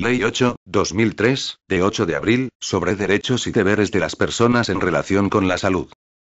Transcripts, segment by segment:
Ley 8, 2003, de 8 de abril, sobre derechos y deberes de las personas en relación con la salud.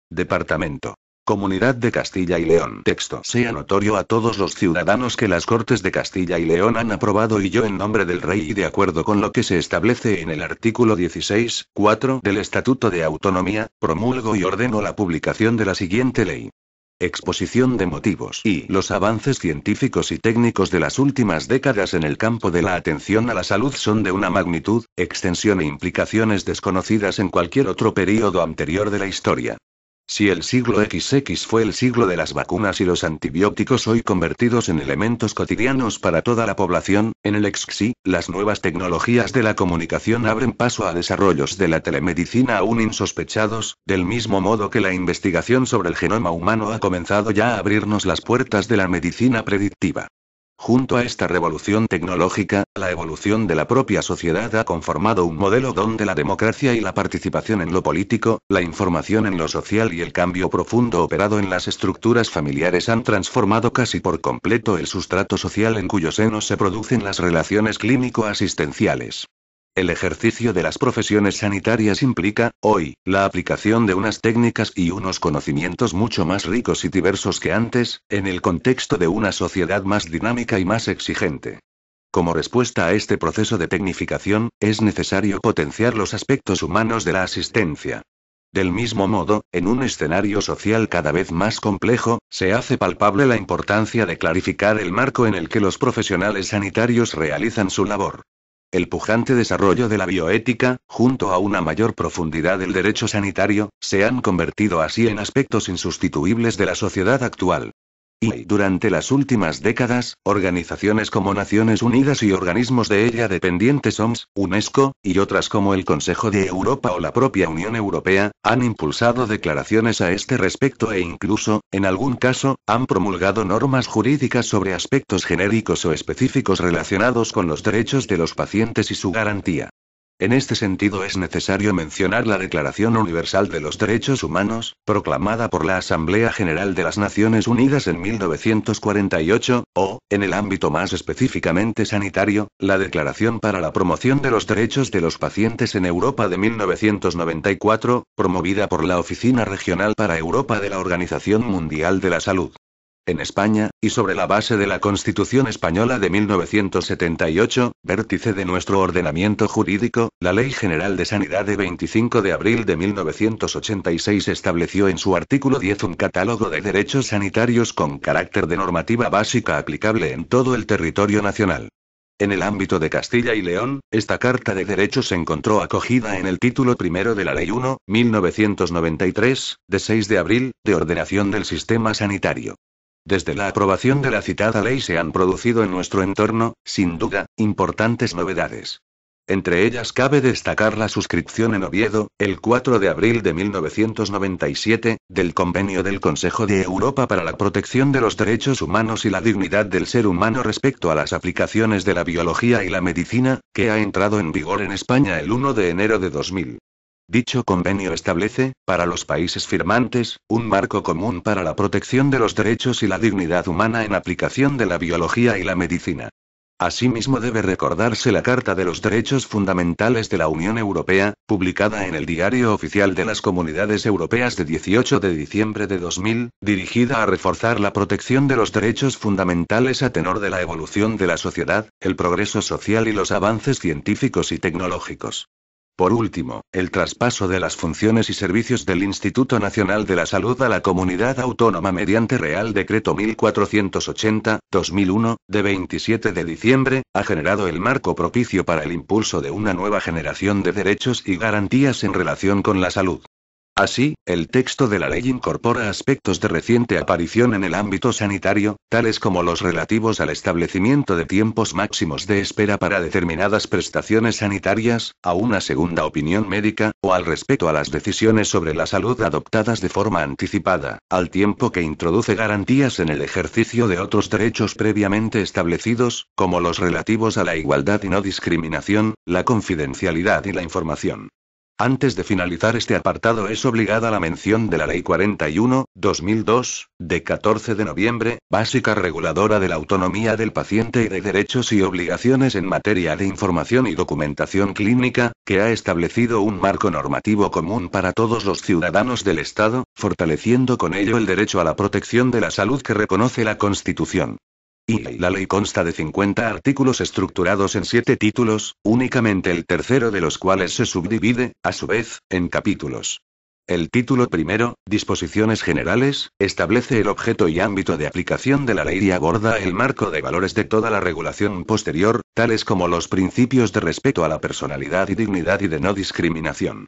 Departamento. Comunidad de Castilla y León. Texto. Sea notorio a todos los ciudadanos que las Cortes de Castilla y León han aprobado y yo en nombre del Rey y de acuerdo con lo que se establece en el artículo 16, 4 del Estatuto de Autonomía, promulgo y ordeno la publicación de la siguiente ley. Exposición de motivos y los avances científicos y técnicos de las últimas décadas en el campo de la atención a la salud son de una magnitud, extensión e implicaciones desconocidas en cualquier otro período anterior de la historia. Si el siglo XX fue el siglo de las vacunas y los antibióticos hoy convertidos en elementos cotidianos para toda la población, en el XXI, las nuevas tecnologías de la comunicación abren paso a desarrollos de la telemedicina aún insospechados, del mismo modo que la investigación sobre el genoma humano ha comenzado ya a abrirnos las puertas de la medicina predictiva. Junto a esta revolución tecnológica, la evolución de la propia sociedad ha conformado un modelo donde la democracia y la participación en lo político, la información en lo social y el cambio profundo operado en las estructuras familiares han transformado casi por completo el sustrato social en cuyo seno se producen las relaciones clínico-asistenciales. El ejercicio de las profesiones sanitarias implica, hoy, la aplicación de unas técnicas y unos conocimientos mucho más ricos y diversos que antes, en el contexto de una sociedad más dinámica y más exigente. Como respuesta a este proceso de tecnificación, es necesario potenciar los aspectos humanos de la asistencia. Del mismo modo, en un escenario social cada vez más complejo, se hace palpable la importancia de clarificar el marco en el que los profesionales sanitarios realizan su labor. El pujante desarrollo de la bioética, junto a una mayor profundidad del derecho sanitario, se han convertido así en aspectos insustituibles de la sociedad actual. Y, durante las últimas décadas, organizaciones como Naciones Unidas y organismos de ella dependientes OMS, UNESCO, y otras como el Consejo de Europa o la propia Unión Europea, han impulsado declaraciones a este respecto e incluso, en algún caso, han promulgado normas jurídicas sobre aspectos genéricos o específicos relacionados con los derechos de los pacientes y su garantía. En este sentido es necesario mencionar la Declaración Universal de los Derechos Humanos, proclamada por la Asamblea General de las Naciones Unidas en 1948, o, en el ámbito más específicamente sanitario, la Declaración para la Promoción de los Derechos de los Pacientes en Europa de 1994, promovida por la Oficina Regional para Europa de la Organización Mundial de la Salud en España, y sobre la base de la Constitución Española de 1978, vértice de nuestro ordenamiento jurídico, la Ley General de Sanidad de 25 de abril de 1986 estableció en su artículo 10 un catálogo de derechos sanitarios con carácter de normativa básica aplicable en todo el territorio nacional. En el ámbito de Castilla y León, esta Carta de Derechos se encontró acogida en el título primero de la Ley 1, 1993, de 6 de abril, de ordenación del sistema sanitario. Desde la aprobación de la citada ley se han producido en nuestro entorno, sin duda, importantes novedades. Entre ellas cabe destacar la suscripción en Oviedo, el 4 de abril de 1997, del Convenio del Consejo de Europa para la Protección de los Derechos Humanos y la Dignidad del Ser Humano respecto a las aplicaciones de la biología y la medicina, que ha entrado en vigor en España el 1 de enero de 2000. Dicho convenio establece, para los países firmantes, un marco común para la protección de los derechos y la dignidad humana en aplicación de la biología y la medicina. Asimismo debe recordarse la Carta de los Derechos Fundamentales de la Unión Europea, publicada en el Diario Oficial de las Comunidades Europeas de 18 de diciembre de 2000, dirigida a reforzar la protección de los derechos fundamentales a tenor de la evolución de la sociedad, el progreso social y los avances científicos y tecnológicos. Por último, el traspaso de las funciones y servicios del Instituto Nacional de la Salud a la comunidad autónoma mediante Real Decreto 1480-2001, de 27 de diciembre, ha generado el marco propicio para el impulso de una nueva generación de derechos y garantías en relación con la salud. Así, el texto de la ley incorpora aspectos de reciente aparición en el ámbito sanitario, tales como los relativos al establecimiento de tiempos máximos de espera para determinadas prestaciones sanitarias, a una segunda opinión médica, o al respeto a las decisiones sobre la salud adoptadas de forma anticipada, al tiempo que introduce garantías en el ejercicio de otros derechos previamente establecidos, como los relativos a la igualdad y no discriminación, la confidencialidad y la información. Antes de finalizar este apartado es obligada la mención de la Ley 41-2002, de 14 de noviembre, básica reguladora de la autonomía del paciente y de derechos y obligaciones en materia de información y documentación clínica, que ha establecido un marco normativo común para todos los ciudadanos del Estado, fortaleciendo con ello el derecho a la protección de la salud que reconoce la Constitución. Y la ley consta de 50 artículos estructurados en 7 títulos, únicamente el tercero de los cuales se subdivide, a su vez, en capítulos. El título primero, Disposiciones Generales, establece el objeto y ámbito de aplicación de la ley y aborda el marco de valores de toda la regulación posterior, tales como los principios de respeto a la personalidad y dignidad y de no discriminación.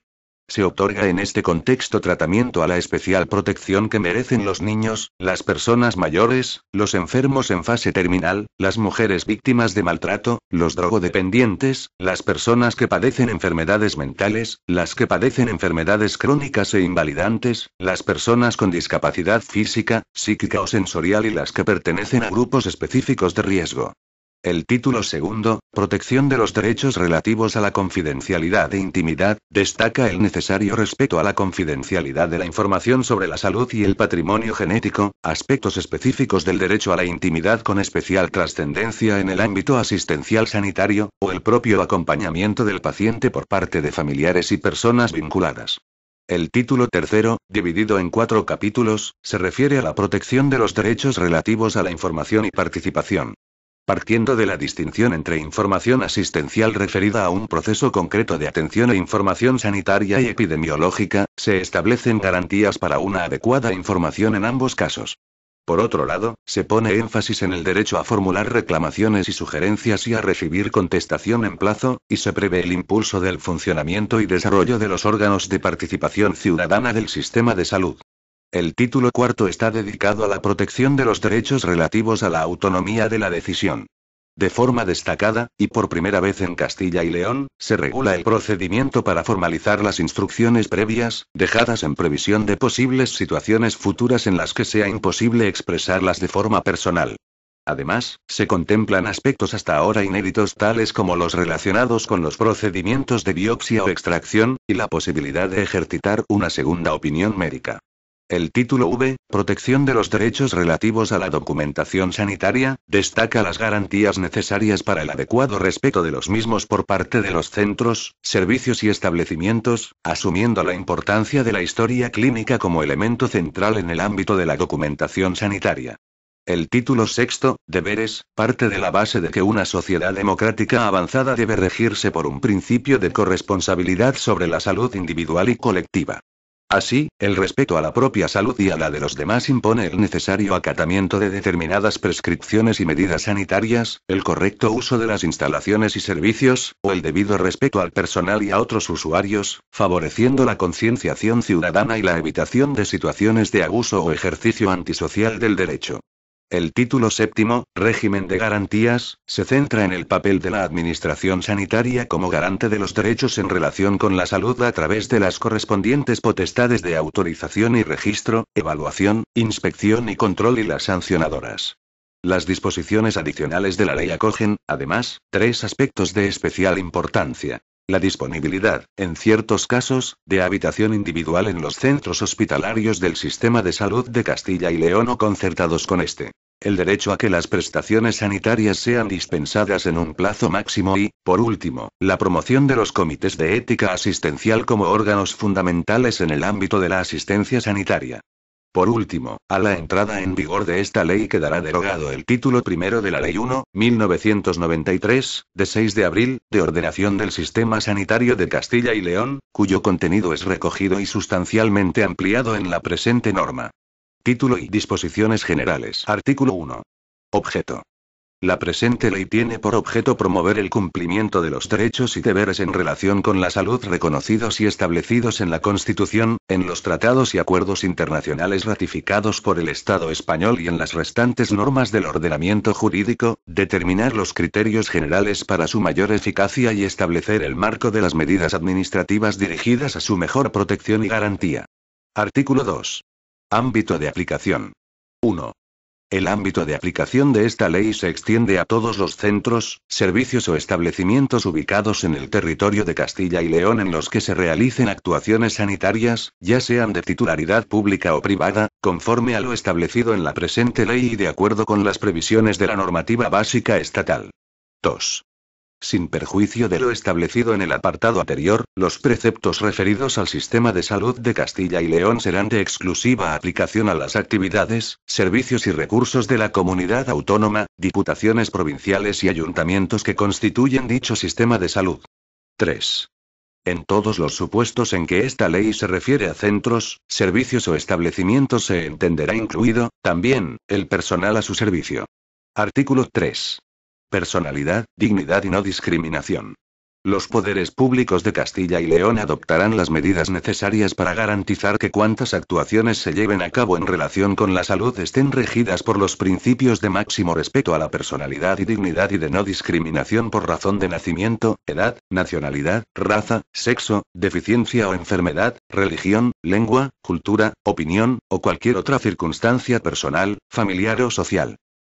Se otorga en este contexto tratamiento a la especial protección que merecen los niños, las personas mayores, los enfermos en fase terminal, las mujeres víctimas de maltrato, los drogodependientes, las personas que padecen enfermedades mentales, las que padecen enfermedades crónicas e invalidantes, las personas con discapacidad física, psíquica o sensorial y las que pertenecen a grupos específicos de riesgo. El título segundo, Protección de los derechos relativos a la confidencialidad e intimidad, destaca el necesario respeto a la confidencialidad de la información sobre la salud y el patrimonio genético, aspectos específicos del derecho a la intimidad con especial trascendencia en el ámbito asistencial sanitario, o el propio acompañamiento del paciente por parte de familiares y personas vinculadas. El título tercero, dividido en cuatro capítulos, se refiere a la protección de los derechos relativos a la información y participación partiendo de la distinción entre información asistencial referida a un proceso concreto de atención e información sanitaria y epidemiológica, se establecen garantías para una adecuada información en ambos casos. Por otro lado, se pone énfasis en el derecho a formular reclamaciones y sugerencias y a recibir contestación en plazo, y se prevé el impulso del funcionamiento y desarrollo de los órganos de participación ciudadana del sistema de salud. El título cuarto está dedicado a la protección de los derechos relativos a la autonomía de la decisión. De forma destacada, y por primera vez en Castilla y León, se regula el procedimiento para formalizar las instrucciones previas, dejadas en previsión de posibles situaciones futuras en las que sea imposible expresarlas de forma personal. Además, se contemplan aspectos hasta ahora inéditos tales como los relacionados con los procedimientos de biopsia o extracción, y la posibilidad de ejercitar una segunda opinión médica. El título V, Protección de los derechos relativos a la documentación sanitaria, destaca las garantías necesarias para el adecuado respeto de los mismos por parte de los centros, servicios y establecimientos, asumiendo la importancia de la historia clínica como elemento central en el ámbito de la documentación sanitaria. El título sexto, Deberes, parte de la base de que una sociedad democrática avanzada debe regirse por un principio de corresponsabilidad sobre la salud individual y colectiva. Así, el respeto a la propia salud y a la de los demás impone el necesario acatamiento de determinadas prescripciones y medidas sanitarias, el correcto uso de las instalaciones y servicios, o el debido respeto al personal y a otros usuarios, favoreciendo la concienciación ciudadana y la evitación de situaciones de abuso o ejercicio antisocial del derecho. El título séptimo, Régimen de Garantías, se centra en el papel de la Administración Sanitaria como garante de los derechos en relación con la salud a través de las correspondientes potestades de autorización y registro, evaluación, inspección y control y las sancionadoras. Las disposiciones adicionales de la ley acogen, además, tres aspectos de especial importancia. La disponibilidad, en ciertos casos, de habitación individual en los centros hospitalarios del sistema de salud de Castilla y León o concertados con este el derecho a que las prestaciones sanitarias sean dispensadas en un plazo máximo y, por último, la promoción de los comités de ética asistencial como órganos fundamentales en el ámbito de la asistencia sanitaria. Por último, a la entrada en vigor de esta ley quedará derogado el título primero de la Ley 1, 1993, de 6 de abril, de ordenación del sistema sanitario de Castilla y León, cuyo contenido es recogido y sustancialmente ampliado en la presente norma. Título y disposiciones generales. Artículo 1. Objeto. La presente ley tiene por objeto promover el cumplimiento de los derechos y deberes en relación con la salud reconocidos y establecidos en la Constitución, en los tratados y acuerdos internacionales ratificados por el Estado español y en las restantes normas del ordenamiento jurídico, determinar los criterios generales para su mayor eficacia y establecer el marco de las medidas administrativas dirigidas a su mejor protección y garantía. Artículo 2. Ámbito de aplicación. 1. El ámbito de aplicación de esta ley se extiende a todos los centros, servicios o establecimientos ubicados en el territorio de Castilla y León en los que se realicen actuaciones sanitarias, ya sean de titularidad pública o privada, conforme a lo establecido en la presente ley y de acuerdo con las previsiones de la normativa básica estatal. 2. Sin perjuicio de lo establecido en el apartado anterior, los preceptos referidos al sistema de salud de Castilla y León serán de exclusiva aplicación a las actividades, servicios y recursos de la comunidad autónoma, diputaciones provinciales y ayuntamientos que constituyen dicho sistema de salud. 3. En todos los supuestos en que esta ley se refiere a centros, servicios o establecimientos se entenderá incluido, también, el personal a su servicio. Artículo 3 personalidad, dignidad y no discriminación. Los poderes públicos de Castilla y León adoptarán las medidas necesarias para garantizar que cuantas actuaciones se lleven a cabo en relación con la salud estén regidas por los principios de máximo respeto a la personalidad y dignidad y de no discriminación por razón de nacimiento, edad, nacionalidad, raza, sexo, deficiencia o enfermedad, religión, lengua, cultura, opinión, o cualquier otra circunstancia personal, familiar o social.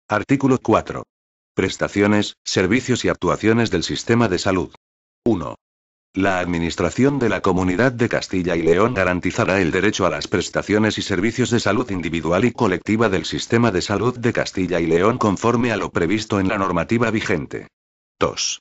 Artículo 4. Prestaciones, servicios y actuaciones del sistema de salud. 1. La Administración de la Comunidad de Castilla y León garantizará el derecho a las prestaciones y servicios de salud individual y colectiva del sistema de salud de Castilla y León conforme a lo previsto en la normativa vigente. 2.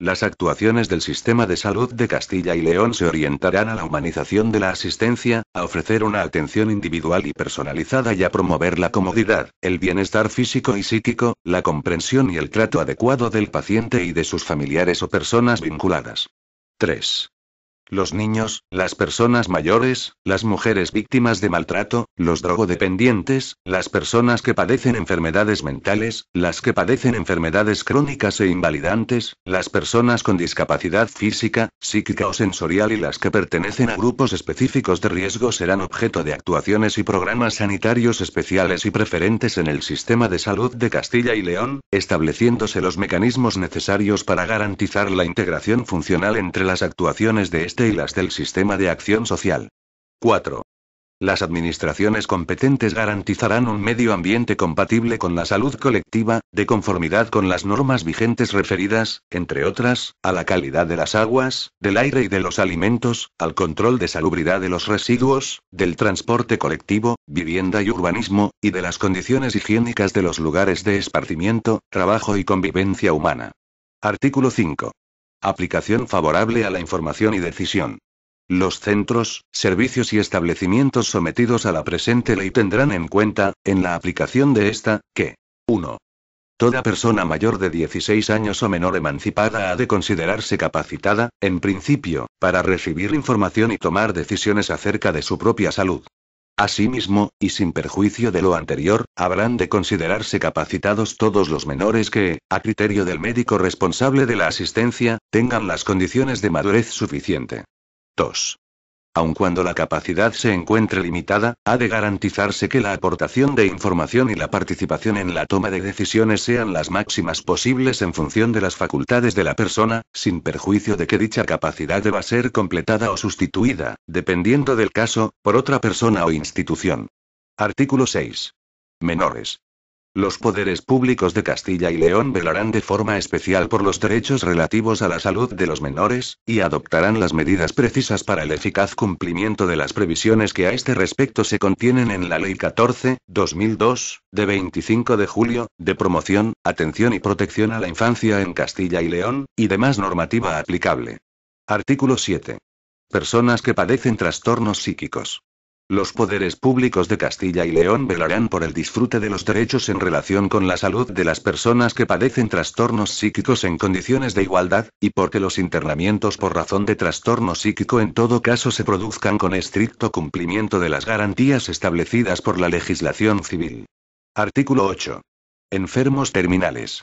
Las actuaciones del sistema de salud de Castilla y León se orientarán a la humanización de la asistencia, a ofrecer una atención individual y personalizada y a promover la comodidad, el bienestar físico y psíquico, la comprensión y el trato adecuado del paciente y de sus familiares o personas vinculadas. 3 los niños, las personas mayores, las mujeres víctimas de maltrato, los drogodependientes, las personas que padecen enfermedades mentales, las que padecen enfermedades crónicas e invalidantes, las personas con discapacidad física, psíquica o sensorial y las que pertenecen a grupos específicos de riesgo serán objeto de actuaciones y programas sanitarios especiales y preferentes en el sistema de salud de Castilla y León, estableciéndose los mecanismos necesarios para garantizar la integración funcional entre las actuaciones de este y las del sistema de acción social. 4. Las administraciones competentes garantizarán un medio ambiente compatible con la salud colectiva, de conformidad con las normas vigentes referidas, entre otras, a la calidad de las aguas, del aire y de los alimentos, al control de salubridad de los residuos, del transporte colectivo, vivienda y urbanismo, y de las condiciones higiénicas de los lugares de esparcimiento, trabajo y convivencia humana. Artículo 5. Aplicación favorable a la información y decisión. Los centros, servicios y establecimientos sometidos a la presente ley tendrán en cuenta, en la aplicación de esta, que 1. Toda persona mayor de 16 años o menor emancipada ha de considerarse capacitada, en principio, para recibir información y tomar decisiones acerca de su propia salud. Asimismo, y sin perjuicio de lo anterior, habrán de considerarse capacitados todos los menores que, a criterio del médico responsable de la asistencia, tengan las condiciones de madurez suficiente. 2. Aun cuando la capacidad se encuentre limitada, ha de garantizarse que la aportación de información y la participación en la toma de decisiones sean las máximas posibles en función de las facultades de la persona, sin perjuicio de que dicha capacidad deba ser completada o sustituida, dependiendo del caso, por otra persona o institución. Artículo 6. Menores. Los poderes públicos de Castilla y León velarán de forma especial por los derechos relativos a la salud de los menores, y adoptarán las medidas precisas para el eficaz cumplimiento de las previsiones que a este respecto se contienen en la Ley 14-2002, de 25 de julio, de promoción, atención y protección a la infancia en Castilla y León, y demás normativa aplicable. Artículo 7. Personas que padecen trastornos psíquicos. Los poderes públicos de Castilla y León velarán por el disfrute de los derechos en relación con la salud de las personas que padecen trastornos psíquicos en condiciones de igualdad, y porque los internamientos por razón de trastorno psíquico en todo caso se produzcan con estricto cumplimiento de las garantías establecidas por la legislación civil. Artículo 8. Enfermos terminales.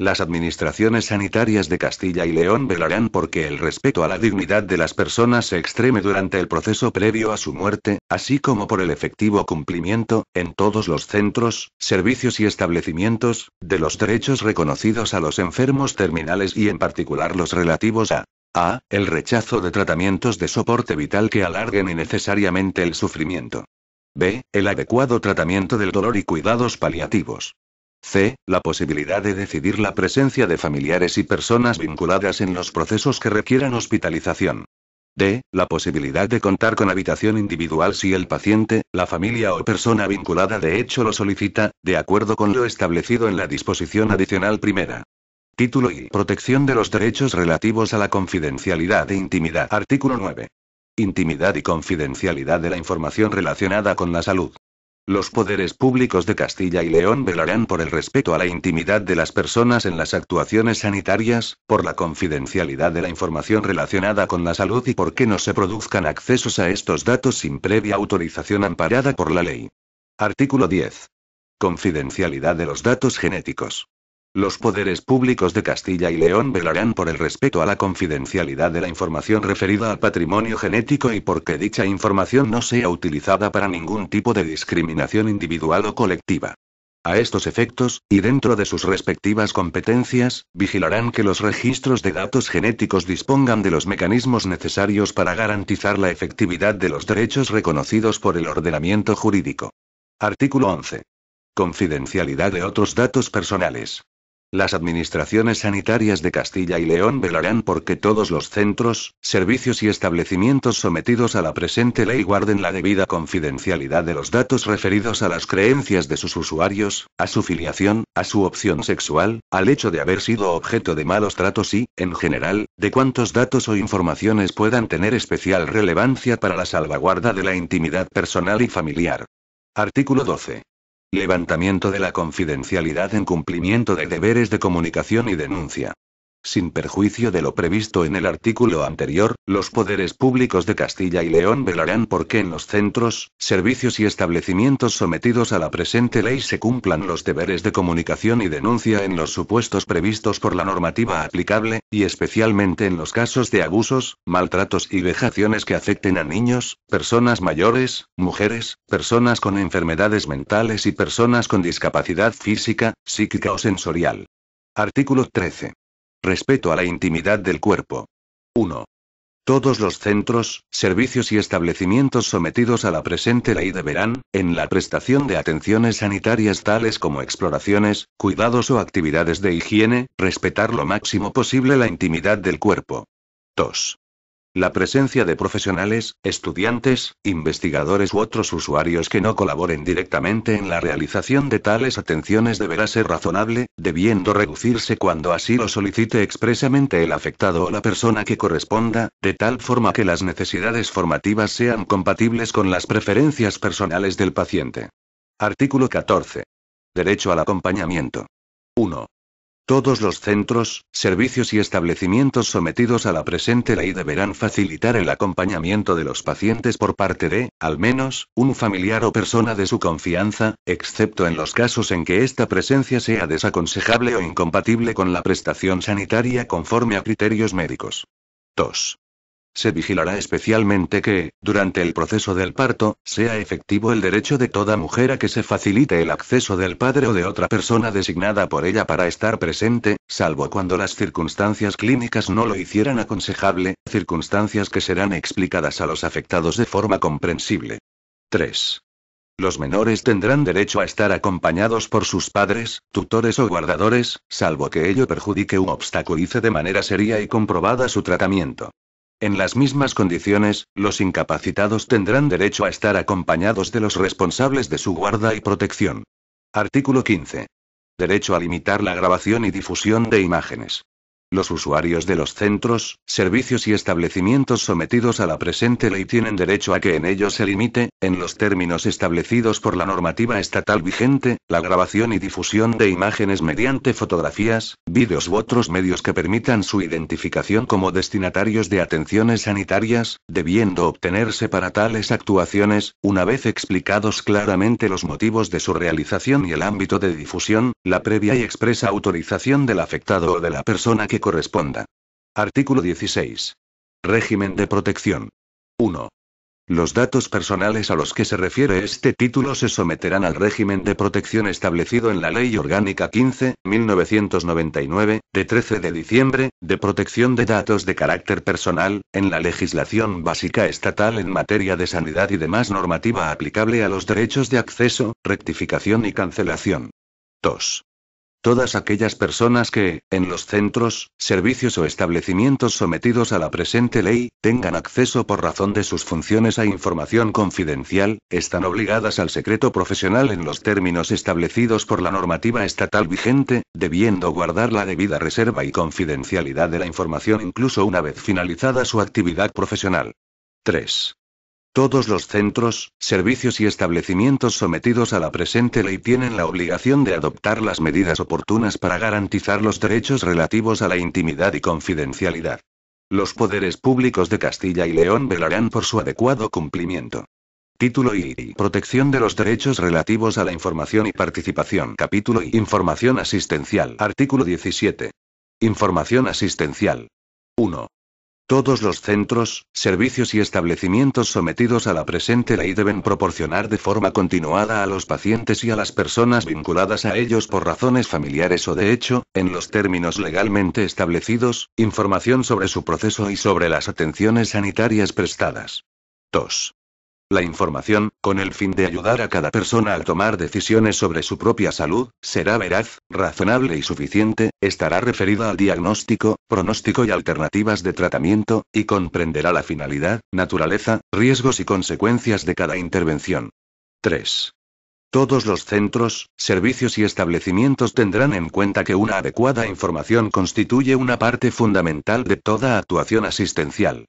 Las administraciones sanitarias de Castilla y León velarán porque el respeto a la dignidad de las personas se extreme durante el proceso previo a su muerte, así como por el efectivo cumplimiento, en todos los centros, servicios y establecimientos, de los derechos reconocidos a los enfermos terminales y en particular los relativos a a. El rechazo de tratamientos de soporte vital que alarguen innecesariamente el sufrimiento. B. El adecuado tratamiento del dolor y cuidados paliativos. C. La posibilidad de decidir la presencia de familiares y personas vinculadas en los procesos que requieran hospitalización. D. La posibilidad de contar con habitación individual si el paciente, la familia o persona vinculada de hecho lo solicita, de acuerdo con lo establecido en la disposición adicional primera. Título y protección de los derechos relativos a la confidencialidad e intimidad. Artículo 9. Intimidad y confidencialidad de la información relacionada con la salud. Los poderes públicos de Castilla y León velarán por el respeto a la intimidad de las personas en las actuaciones sanitarias, por la confidencialidad de la información relacionada con la salud y por que no se produzcan accesos a estos datos sin previa autorización amparada por la ley. Artículo 10. Confidencialidad de los datos genéticos. Los poderes públicos de Castilla y León velarán por el respeto a la confidencialidad de la información referida al patrimonio genético y que dicha información no sea utilizada para ningún tipo de discriminación individual o colectiva. A estos efectos, y dentro de sus respectivas competencias, vigilarán que los registros de datos genéticos dispongan de los mecanismos necesarios para garantizar la efectividad de los derechos reconocidos por el ordenamiento jurídico. Artículo 11. Confidencialidad de otros datos personales. Las administraciones sanitarias de Castilla y León velarán porque todos los centros, servicios y establecimientos sometidos a la presente ley guarden la debida confidencialidad de los datos referidos a las creencias de sus usuarios, a su filiación, a su opción sexual, al hecho de haber sido objeto de malos tratos y, en general, de cuantos datos o informaciones puedan tener especial relevancia para la salvaguarda de la intimidad personal y familiar. Artículo 12. Levantamiento de la confidencialidad en cumplimiento de deberes de comunicación y denuncia. Sin perjuicio de lo previsto en el artículo anterior, los poderes públicos de Castilla y León velarán por que en los centros, servicios y establecimientos sometidos a la presente ley se cumplan los deberes de comunicación y denuncia en los supuestos previstos por la normativa aplicable, y especialmente en los casos de abusos, maltratos y vejaciones que afecten a niños, personas mayores, mujeres, personas con enfermedades mentales y personas con discapacidad física, psíquica o sensorial. Artículo 13. Respeto a la intimidad del cuerpo. 1. Todos los centros, servicios y establecimientos sometidos a la presente ley deberán, en la prestación de atenciones sanitarias tales como exploraciones, cuidados o actividades de higiene, respetar lo máximo posible la intimidad del cuerpo. 2. La presencia de profesionales, estudiantes, investigadores u otros usuarios que no colaboren directamente en la realización de tales atenciones deberá ser razonable, debiendo reducirse cuando así lo solicite expresamente el afectado o la persona que corresponda, de tal forma que las necesidades formativas sean compatibles con las preferencias personales del paciente. Artículo 14. Derecho al acompañamiento. 1. Todos los centros, servicios y establecimientos sometidos a la presente ley deberán facilitar el acompañamiento de los pacientes por parte de, al menos, un familiar o persona de su confianza, excepto en los casos en que esta presencia sea desaconsejable o incompatible con la prestación sanitaria conforme a criterios médicos. 2. Se vigilará especialmente que, durante el proceso del parto, sea efectivo el derecho de toda mujer a que se facilite el acceso del padre o de otra persona designada por ella para estar presente, salvo cuando las circunstancias clínicas no lo hicieran aconsejable, circunstancias que serán explicadas a los afectados de forma comprensible. 3. Los menores tendrán derecho a estar acompañados por sus padres, tutores o guardadores, salvo que ello perjudique u obstaculice de manera seria y comprobada su tratamiento. En las mismas condiciones, los incapacitados tendrán derecho a estar acompañados de los responsables de su guarda y protección. Artículo 15. Derecho a limitar la grabación y difusión de imágenes. Los usuarios de los centros, servicios y establecimientos sometidos a la presente ley tienen derecho a que en ellos se limite, en los términos establecidos por la normativa estatal vigente, la grabación y difusión de imágenes mediante fotografías, vídeos u otros medios que permitan su identificación como destinatarios de atenciones sanitarias, debiendo obtenerse para tales actuaciones, una vez explicados claramente los motivos de su realización y el ámbito de difusión, la previa y expresa autorización del afectado o de la persona que corresponda. Artículo 16. Régimen de protección. 1. Los datos personales a los que se refiere este título se someterán al régimen de protección establecido en la Ley Orgánica 15, 1999, de 13 de diciembre, de protección de datos de carácter personal, en la legislación básica estatal en materia de sanidad y demás normativa aplicable a los derechos de acceso, rectificación y cancelación. 2. Todas aquellas personas que, en los centros, servicios o establecimientos sometidos a la presente ley, tengan acceso por razón de sus funciones a información confidencial, están obligadas al secreto profesional en los términos establecidos por la normativa estatal vigente, debiendo guardar la debida reserva y confidencialidad de la información incluso una vez finalizada su actividad profesional. 3. Todos los centros, servicios y establecimientos sometidos a la presente ley tienen la obligación de adoptar las medidas oportunas para garantizar los derechos relativos a la intimidad y confidencialidad. Los poderes públicos de Castilla y León velarán por su adecuado cumplimiento. Título y Protección de los derechos relativos a la información y participación. Capítulo I Información asistencial. Artículo 17. Información asistencial. 1. Todos los centros, servicios y establecimientos sometidos a la presente ley deben proporcionar de forma continuada a los pacientes y a las personas vinculadas a ellos por razones familiares o de hecho, en los términos legalmente establecidos, información sobre su proceso y sobre las atenciones sanitarias prestadas. 2. La información, con el fin de ayudar a cada persona a tomar decisiones sobre su propia salud, será veraz, razonable y suficiente, estará referida al diagnóstico, pronóstico y alternativas de tratamiento, y comprenderá la finalidad, naturaleza, riesgos y consecuencias de cada intervención. 3. Todos los centros, servicios y establecimientos tendrán en cuenta que una adecuada información constituye una parte fundamental de toda actuación asistencial.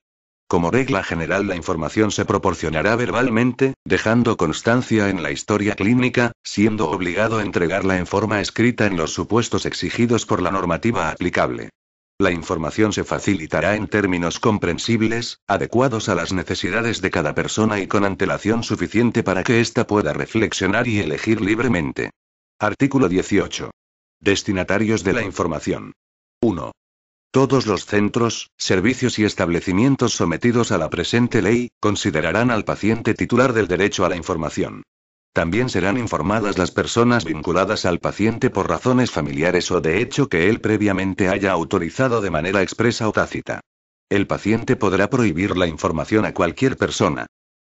Como regla general la información se proporcionará verbalmente, dejando constancia en la historia clínica, siendo obligado a entregarla en forma escrita en los supuestos exigidos por la normativa aplicable. La información se facilitará en términos comprensibles, adecuados a las necesidades de cada persona y con antelación suficiente para que ésta pueda reflexionar y elegir libremente. Artículo 18. Destinatarios de la información. 1. Todos los centros, servicios y establecimientos sometidos a la presente ley, considerarán al paciente titular del derecho a la información. También serán informadas las personas vinculadas al paciente por razones familiares o de hecho que él previamente haya autorizado de manera expresa o tácita. El paciente podrá prohibir la información a cualquier persona.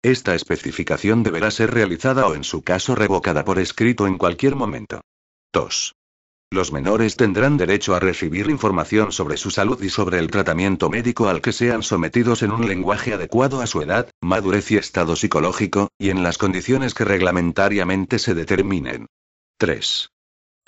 Esta especificación deberá ser realizada o en su caso revocada por escrito en cualquier momento. 2. Los menores tendrán derecho a recibir información sobre su salud y sobre el tratamiento médico al que sean sometidos en un lenguaje adecuado a su edad, madurez y estado psicológico, y en las condiciones que reglamentariamente se determinen. 3.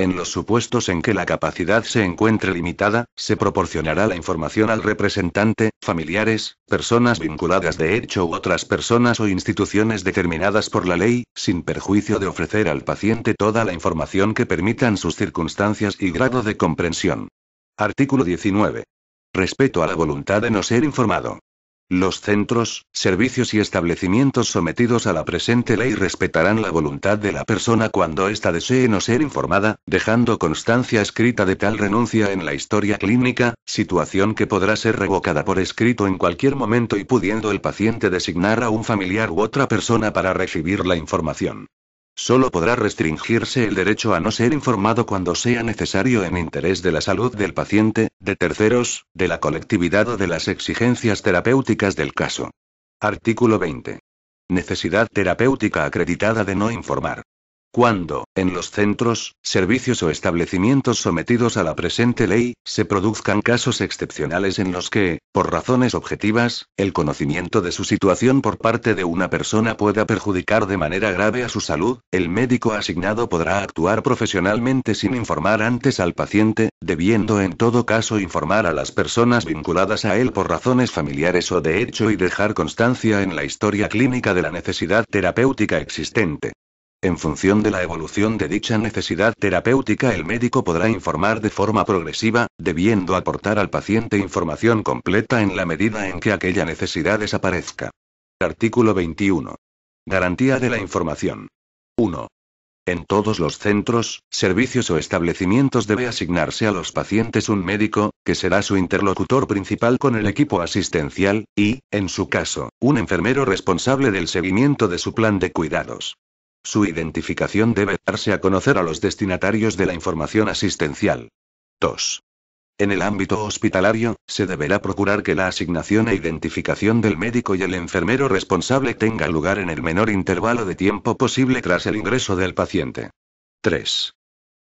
En los supuestos en que la capacidad se encuentre limitada, se proporcionará la información al representante, familiares, personas vinculadas de hecho u otras personas o instituciones determinadas por la ley, sin perjuicio de ofrecer al paciente toda la información que permitan sus circunstancias y grado de comprensión. Artículo 19. Respeto a la voluntad de no ser informado. Los centros, servicios y establecimientos sometidos a la presente ley respetarán la voluntad de la persona cuando ésta desee no ser informada, dejando constancia escrita de tal renuncia en la historia clínica, situación que podrá ser revocada por escrito en cualquier momento y pudiendo el paciente designar a un familiar u otra persona para recibir la información. Solo podrá restringirse el derecho a no ser informado cuando sea necesario en interés de la salud del paciente, de terceros, de la colectividad o de las exigencias terapéuticas del caso. Artículo 20. Necesidad terapéutica acreditada de no informar. Cuando, en los centros, servicios o establecimientos sometidos a la presente ley, se produzcan casos excepcionales en los que, por razones objetivas, el conocimiento de su situación por parte de una persona pueda perjudicar de manera grave a su salud, el médico asignado podrá actuar profesionalmente sin informar antes al paciente, debiendo en todo caso informar a las personas vinculadas a él por razones familiares o de hecho y dejar constancia en la historia clínica de la necesidad terapéutica existente. En función de la evolución de dicha necesidad terapéutica, el médico podrá informar de forma progresiva, debiendo aportar al paciente información completa en la medida en que aquella necesidad desaparezca. Artículo 21. Garantía de la información. 1. En todos los centros, servicios o establecimientos debe asignarse a los pacientes un médico, que será su interlocutor principal con el equipo asistencial, y, en su caso, un enfermero responsable del seguimiento de su plan de cuidados. Su identificación debe darse a conocer a los destinatarios de la información asistencial. 2. En el ámbito hospitalario, se deberá procurar que la asignación e identificación del médico y el enfermero responsable tenga lugar en el menor intervalo de tiempo posible tras el ingreso del paciente. 3.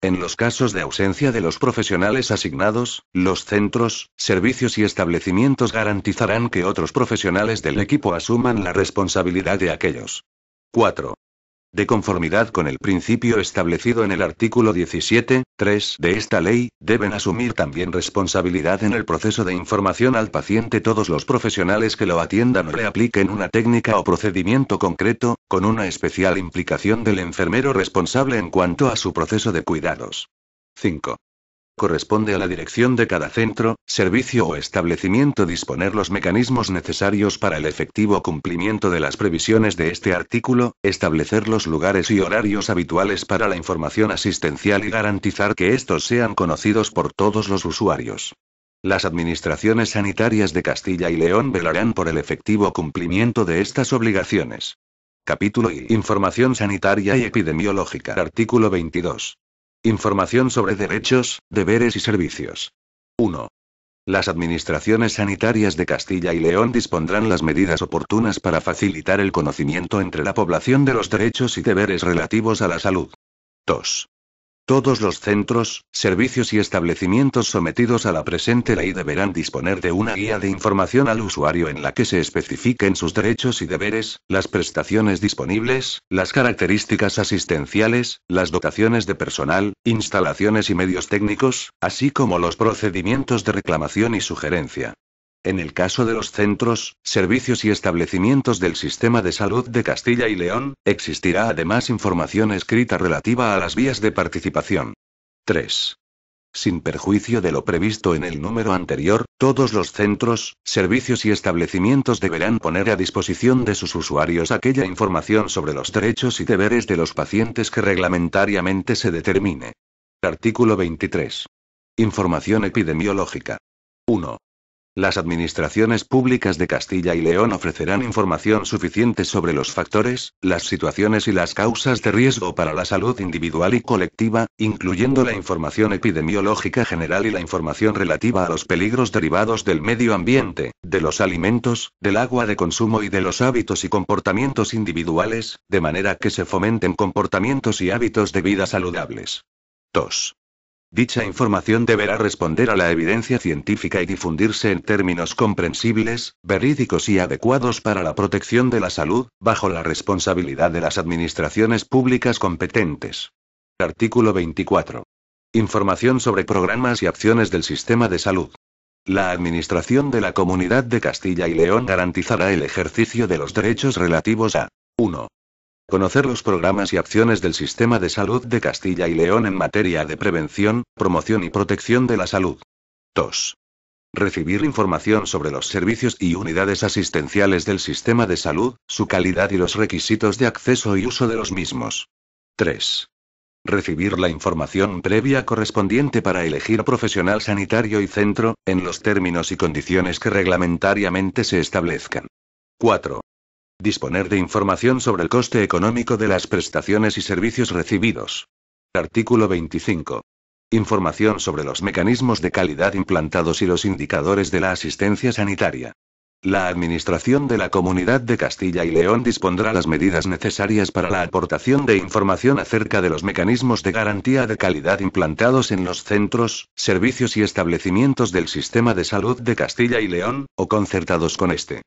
En los casos de ausencia de los profesionales asignados, los centros, servicios y establecimientos garantizarán que otros profesionales del equipo asuman la responsabilidad de aquellos. 4. De conformidad con el principio establecido en el artículo 17, 3 de esta ley, deben asumir también responsabilidad en el proceso de información al paciente todos los profesionales que lo atiendan o le apliquen una técnica o procedimiento concreto, con una especial implicación del enfermero responsable en cuanto a su proceso de cuidados. 5 corresponde a la dirección de cada centro, servicio o establecimiento disponer los mecanismos necesarios para el efectivo cumplimiento de las previsiones de este artículo, establecer los lugares y horarios habituales para la información asistencial y garantizar que estos sean conocidos por todos los usuarios. Las administraciones sanitarias de Castilla y León velarán por el efectivo cumplimiento de estas obligaciones. Capítulo I Información sanitaria y epidemiológica. Artículo 22. Información sobre derechos, deberes y servicios. 1. Las administraciones sanitarias de Castilla y León dispondrán las medidas oportunas para facilitar el conocimiento entre la población de los derechos y deberes relativos a la salud. 2. Todos los centros, servicios y establecimientos sometidos a la presente ley deberán disponer de una guía de información al usuario en la que se especifiquen sus derechos y deberes, las prestaciones disponibles, las características asistenciales, las dotaciones de personal, instalaciones y medios técnicos, así como los procedimientos de reclamación y sugerencia. En el caso de los centros, servicios y establecimientos del sistema de salud de Castilla y León, existirá además información escrita relativa a las vías de participación. 3. Sin perjuicio de lo previsto en el número anterior, todos los centros, servicios y establecimientos deberán poner a disposición de sus usuarios aquella información sobre los derechos y deberes de los pacientes que reglamentariamente se determine. Artículo 23. Información epidemiológica. 1. Las administraciones públicas de Castilla y León ofrecerán información suficiente sobre los factores, las situaciones y las causas de riesgo para la salud individual y colectiva, incluyendo la información epidemiológica general y la información relativa a los peligros derivados del medio ambiente, de los alimentos, del agua de consumo y de los hábitos y comportamientos individuales, de manera que se fomenten comportamientos y hábitos de vida saludables. 2. Dicha información deberá responder a la evidencia científica y difundirse en términos comprensibles, verídicos y adecuados para la protección de la salud, bajo la responsabilidad de las administraciones públicas competentes. Artículo 24. Información sobre programas y acciones del sistema de salud. La Administración de la Comunidad de Castilla y León garantizará el ejercicio de los derechos relativos a 1 conocer los programas y acciones del sistema de salud de Castilla y León en materia de prevención, promoción y protección de la salud. 2. Recibir información sobre los servicios y unidades asistenciales del sistema de salud, su calidad y los requisitos de acceso y uso de los mismos. 3. Recibir la información previa correspondiente para elegir profesional sanitario y centro, en los términos y condiciones que reglamentariamente se establezcan. 4. Disponer de información sobre el coste económico de las prestaciones y servicios recibidos. Artículo 25. Información sobre los mecanismos de calidad implantados y los indicadores de la asistencia sanitaria. La Administración de la Comunidad de Castilla y León dispondrá las medidas necesarias para la aportación de información acerca de los mecanismos de garantía de calidad implantados en los centros, servicios y establecimientos del sistema de salud de Castilla y León, o concertados con este.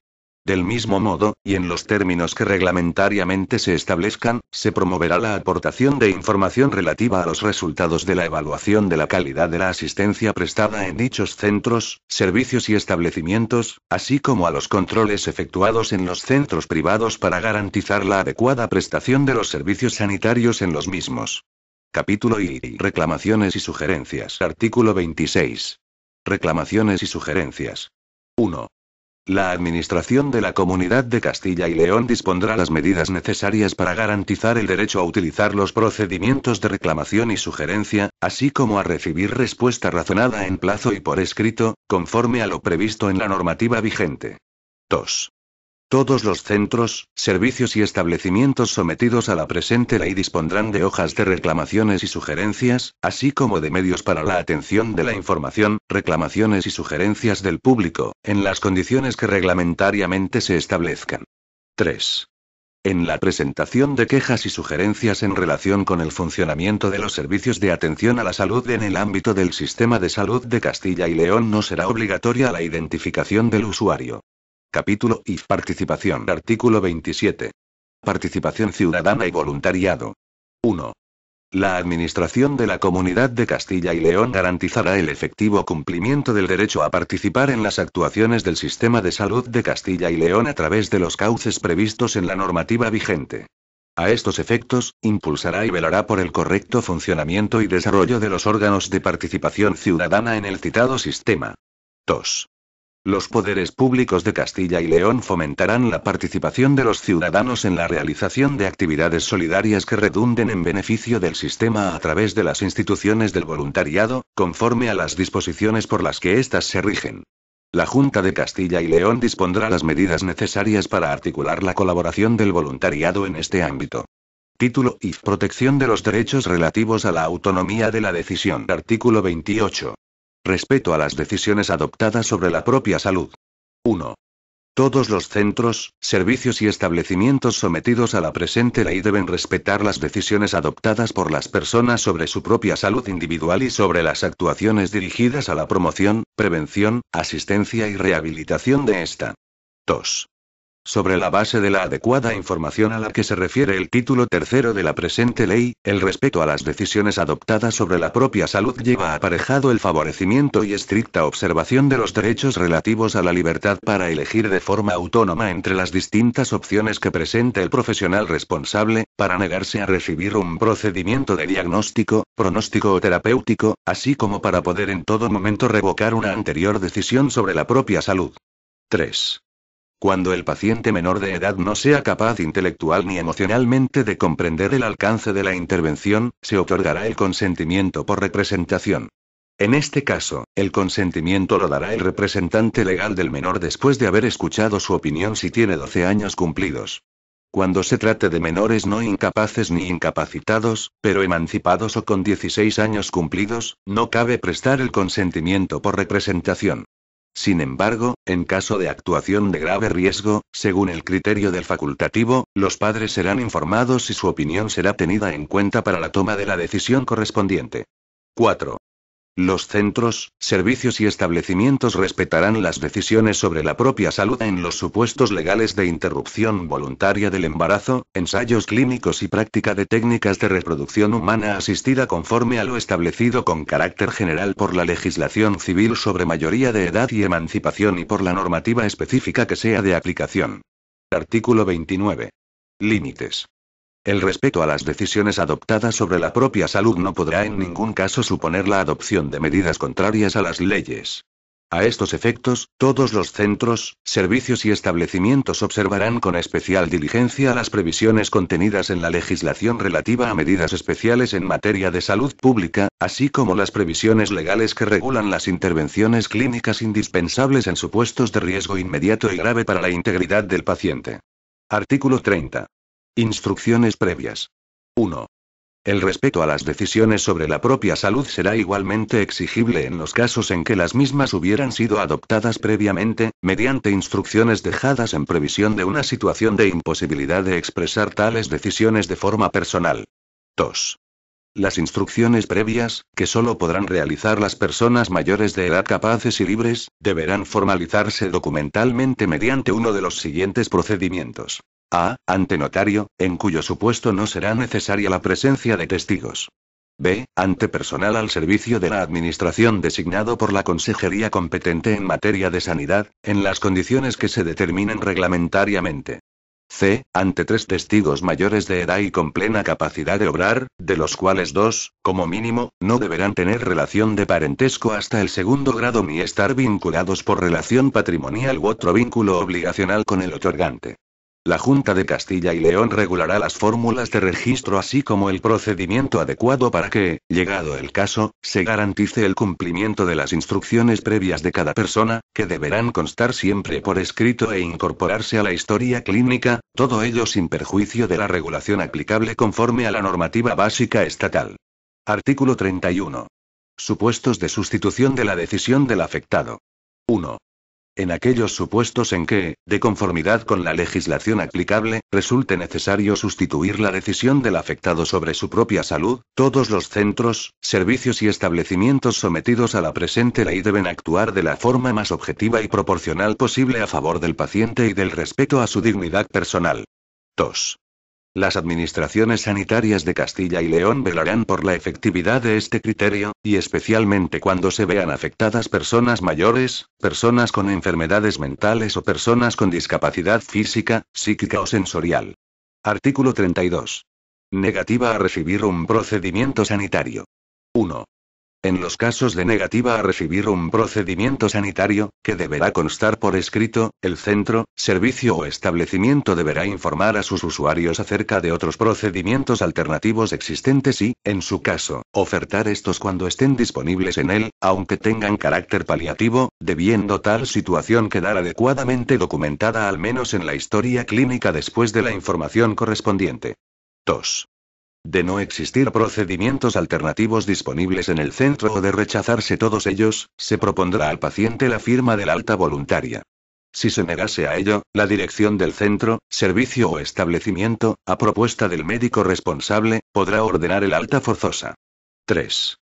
Del mismo modo, y en los términos que reglamentariamente se establezcan, se promoverá la aportación de información relativa a los resultados de la evaluación de la calidad de la asistencia prestada en dichos centros, servicios y establecimientos, así como a los controles efectuados en los centros privados para garantizar la adecuada prestación de los servicios sanitarios en los mismos. Capítulo I. Reclamaciones y sugerencias. Artículo 26. Reclamaciones y sugerencias. 1. La Administración de la Comunidad de Castilla y León dispondrá las medidas necesarias para garantizar el derecho a utilizar los procedimientos de reclamación y sugerencia, así como a recibir respuesta razonada en plazo y por escrito, conforme a lo previsto en la normativa vigente. 2. Todos los centros, servicios y establecimientos sometidos a la presente ley dispondrán de hojas de reclamaciones y sugerencias, así como de medios para la atención de la información, reclamaciones y sugerencias del público, en las condiciones que reglamentariamente se establezcan. 3. En la presentación de quejas y sugerencias en relación con el funcionamiento de los servicios de atención a la salud en el ámbito del sistema de salud de Castilla y León no será obligatoria la identificación del usuario. Capítulo y Participación. Artículo 27. Participación ciudadana y voluntariado. 1. La Administración de la Comunidad de Castilla y León garantizará el efectivo cumplimiento del derecho a participar en las actuaciones del sistema de salud de Castilla y León a través de los cauces previstos en la normativa vigente. A estos efectos, impulsará y velará por el correcto funcionamiento y desarrollo de los órganos de participación ciudadana en el citado sistema. 2. Los poderes públicos de Castilla y León fomentarán la participación de los ciudadanos en la realización de actividades solidarias que redunden en beneficio del sistema a través de las instituciones del voluntariado, conforme a las disposiciones por las que éstas se rigen. La Junta de Castilla y León dispondrá las medidas necesarias para articular la colaboración del voluntariado en este ámbito. Título IF Protección de los derechos relativos a la autonomía de la decisión. Artículo 28. Respeto a las decisiones adoptadas sobre la propia salud. 1. Todos los centros, servicios y establecimientos sometidos a la presente ley deben respetar las decisiones adoptadas por las personas sobre su propia salud individual y sobre las actuaciones dirigidas a la promoción, prevención, asistencia y rehabilitación de esta. 2. Sobre la base de la adecuada información a la que se refiere el título tercero de la presente ley, el respeto a las decisiones adoptadas sobre la propia salud lleva aparejado el favorecimiento y estricta observación de los derechos relativos a la libertad para elegir de forma autónoma entre las distintas opciones que presente el profesional responsable, para negarse a recibir un procedimiento de diagnóstico, pronóstico o terapéutico, así como para poder en todo momento revocar una anterior decisión sobre la propia salud. 3. Cuando el paciente menor de edad no sea capaz intelectual ni emocionalmente de comprender el alcance de la intervención, se otorgará el consentimiento por representación. En este caso, el consentimiento lo dará el representante legal del menor después de haber escuchado su opinión si tiene 12 años cumplidos. Cuando se trate de menores no incapaces ni incapacitados, pero emancipados o con 16 años cumplidos, no cabe prestar el consentimiento por representación. Sin embargo, en caso de actuación de grave riesgo, según el criterio del facultativo, los padres serán informados y su opinión será tenida en cuenta para la toma de la decisión correspondiente. 4. Los centros, servicios y establecimientos respetarán las decisiones sobre la propia salud en los supuestos legales de interrupción voluntaria del embarazo, ensayos clínicos y práctica de técnicas de reproducción humana asistida conforme a lo establecido con carácter general por la legislación civil sobre mayoría de edad y emancipación y por la normativa específica que sea de aplicación. Artículo 29. Límites. El respeto a las decisiones adoptadas sobre la propia salud no podrá en ningún caso suponer la adopción de medidas contrarias a las leyes. A estos efectos, todos los centros, servicios y establecimientos observarán con especial diligencia las previsiones contenidas en la legislación relativa a medidas especiales en materia de salud pública, así como las previsiones legales que regulan las intervenciones clínicas indispensables en supuestos de riesgo inmediato y grave para la integridad del paciente. Artículo 30. Instrucciones previas. 1. El respeto a las decisiones sobre la propia salud será igualmente exigible en los casos en que las mismas hubieran sido adoptadas previamente, mediante instrucciones dejadas en previsión de una situación de imposibilidad de expresar tales decisiones de forma personal. 2. Las instrucciones previas, que solo podrán realizar las personas mayores de edad capaces y libres, deberán formalizarse documentalmente mediante uno de los siguientes procedimientos. A. Ante notario, en cuyo supuesto no será necesaria la presencia de testigos. B. Ante personal al servicio de la Administración designado por la Consejería competente en materia de sanidad, en las condiciones que se determinen reglamentariamente. C. Ante tres testigos mayores de edad y con plena capacidad de obrar, de los cuales dos, como mínimo, no deberán tener relación de parentesco hasta el segundo grado ni estar vinculados por relación patrimonial u otro vínculo obligacional con el otorgante. La Junta de Castilla y León regulará las fórmulas de registro así como el procedimiento adecuado para que, llegado el caso, se garantice el cumplimiento de las instrucciones previas de cada persona, que deberán constar siempre por escrito e incorporarse a la historia clínica, todo ello sin perjuicio de la regulación aplicable conforme a la normativa básica estatal. Artículo 31. Supuestos de sustitución de la decisión del afectado. 1 en aquellos supuestos en que, de conformidad con la legislación aplicable, resulte necesario sustituir la decisión del afectado sobre su propia salud, todos los centros, servicios y establecimientos sometidos a la presente ley deben actuar de la forma más objetiva y proporcional posible a favor del paciente y del respeto a su dignidad personal. 2. Las administraciones sanitarias de Castilla y León velarán por la efectividad de este criterio, y especialmente cuando se vean afectadas personas mayores, personas con enfermedades mentales o personas con discapacidad física, psíquica o sensorial. Artículo 32. Negativa a recibir un procedimiento sanitario. 1. En los casos de negativa a recibir un procedimiento sanitario, que deberá constar por escrito, el centro, servicio o establecimiento deberá informar a sus usuarios acerca de otros procedimientos alternativos existentes y, en su caso, ofertar estos cuando estén disponibles en él, aunque tengan carácter paliativo, debiendo tal situación quedar adecuadamente documentada al menos en la historia clínica después de la información correspondiente. 2. De no existir procedimientos alternativos disponibles en el centro o de rechazarse todos ellos, se propondrá al paciente la firma del alta voluntaria. Si se negase a ello, la dirección del centro, servicio o establecimiento, a propuesta del médico responsable, podrá ordenar el alta forzosa. 3.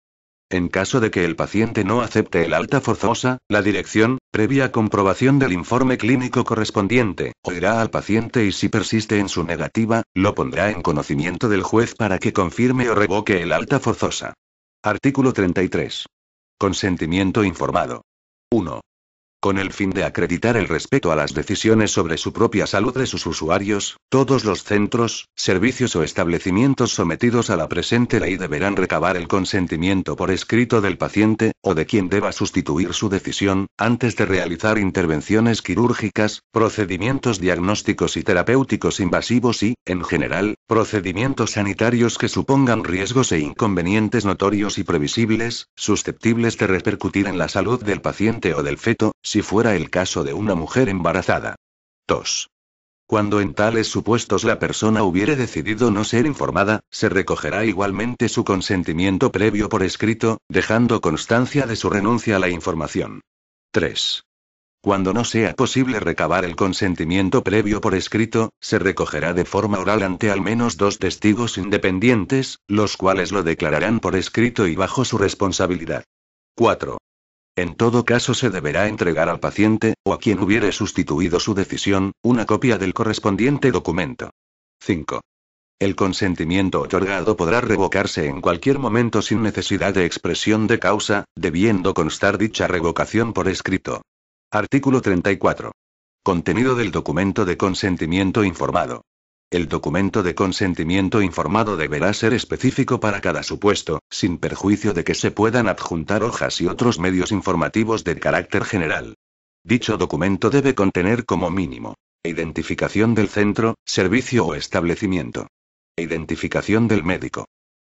En caso de que el paciente no acepte el alta forzosa, la dirección, Previa comprobación del informe clínico correspondiente, oirá al paciente y si persiste en su negativa, lo pondrá en conocimiento del juez para que confirme o revoque el alta forzosa. Artículo 33. Consentimiento informado. 1. Con el fin de acreditar el respeto a las decisiones sobre su propia salud de sus usuarios, todos los centros, servicios o establecimientos sometidos a la presente ley deberán recabar el consentimiento por escrito del paciente, o de quien deba sustituir su decisión, antes de realizar intervenciones quirúrgicas, procedimientos diagnósticos y terapéuticos invasivos y, en general, procedimientos sanitarios que supongan riesgos e inconvenientes notorios y previsibles, susceptibles de repercutir en la salud del paciente o del feto, si fuera el caso de una mujer embarazada. 2. Cuando en tales supuestos la persona hubiere decidido no ser informada, se recogerá igualmente su consentimiento previo por escrito, dejando constancia de su renuncia a la información. 3. Cuando no sea posible recabar el consentimiento previo por escrito, se recogerá de forma oral ante al menos dos testigos independientes, los cuales lo declararán por escrito y bajo su responsabilidad. 4. En todo caso se deberá entregar al paciente, o a quien hubiere sustituido su decisión, una copia del correspondiente documento. 5. El consentimiento otorgado podrá revocarse en cualquier momento sin necesidad de expresión de causa, debiendo constar dicha revocación por escrito. Artículo 34. Contenido del documento de consentimiento informado. El documento de consentimiento informado deberá ser específico para cada supuesto, sin perjuicio de que se puedan adjuntar hojas y otros medios informativos de carácter general. Dicho documento debe contener como mínimo identificación del centro, servicio o establecimiento, identificación del médico,